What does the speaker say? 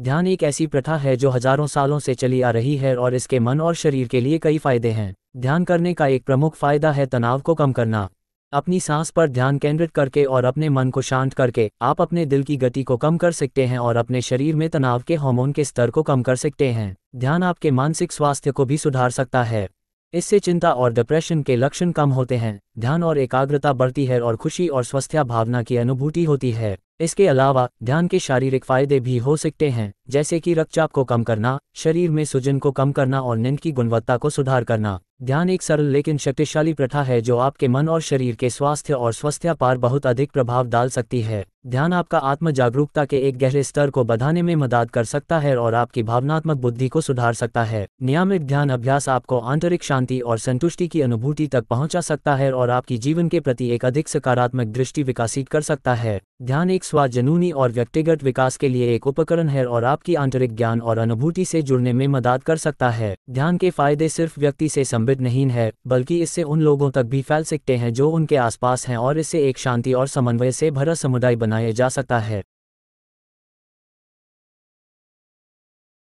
ध्यान एक ऐसी प्रथा है जो हजारों सालों से चली आ रही है और इसके मन और शरीर के लिए कई फायदे हैं ध्यान करने का एक प्रमुख फायदा है तनाव को कम करना अपनी सांस पर ध्यान केंद्रित करके और अपने मन को शांत करके आप अपने दिल की गति को कम कर सकते हैं और अपने शरीर में तनाव के हार्मोन के स्तर को कम कर सकते हैं ध्यान आपके मानसिक स्वास्थ्य को भी सुधार सकता है इससे चिंता और डिप्रेशन के लक्षण कम होते हैं ध्यान और एकाग्रता बढ़ती है और खुशी और स्वस्थ्य भावना की अनुभूति होती है इसके अलावा ध्यान के शारीरिक फायदे भी हो सकते हैं जैसे कि रक्तचाप को कम करना शरीर में सूजन को कम करना और नींद की गुणवत्ता को सुधार करना ध्यान एक सरल लेकिन शक्तिशाली प्रथा है जो आपके मन और शरीर के स्वास्थ्य और स्वास्थ्य पर बहुत अधिक प्रभाव डाल सकती है ध्यान आपका आत्म जागरूकता के एक गहरे स्तर को बढ़ाने में मदद कर सकता है और आपकी भावनात्मक बुद्धि को सुधार सकता है नियमित ध्यान अभ्यास आपको आंतरिक शांति और संतुष्टि की अनुभूति तक पहुँचा सकता है और आपकी जीवन के प्रति एक अधिक सकारात्मक दृष्टि विकसित कर सकता है ध्यान एक स्वाजनूनी और व्यक्तिगत विकास के लिए एक उपकरण है और आपकी आंतरिक ज्ञान और अनुभूति से जुड़ने में मदद कर सकता है ध्यान के फायदे सिर्फ व्यक्ति से संबंध साबित नहीं है बल्कि इससे उन लोगों तक भी फैल सकते हैं जो उनके आसपास हैं और इससे एक शांति और समन्वय से भरा समुदाय बनाया जा सकता है